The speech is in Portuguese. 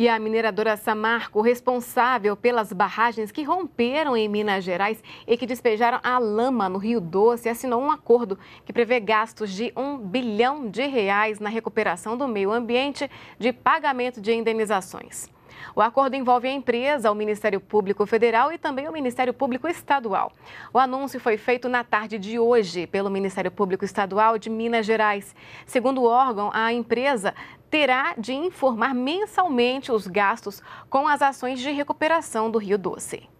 E a mineradora Samarco, responsável pelas barragens que romperam em Minas Gerais e que despejaram a lama no Rio Doce, assinou um acordo que prevê gastos de um bilhão de reais na recuperação do meio ambiente de pagamento de indenizações. O acordo envolve a empresa, o Ministério Público Federal e também o Ministério Público Estadual. O anúncio foi feito na tarde de hoje pelo Ministério Público Estadual de Minas Gerais. Segundo o órgão, a empresa terá de informar mensalmente os gastos com as ações de recuperação do Rio Doce.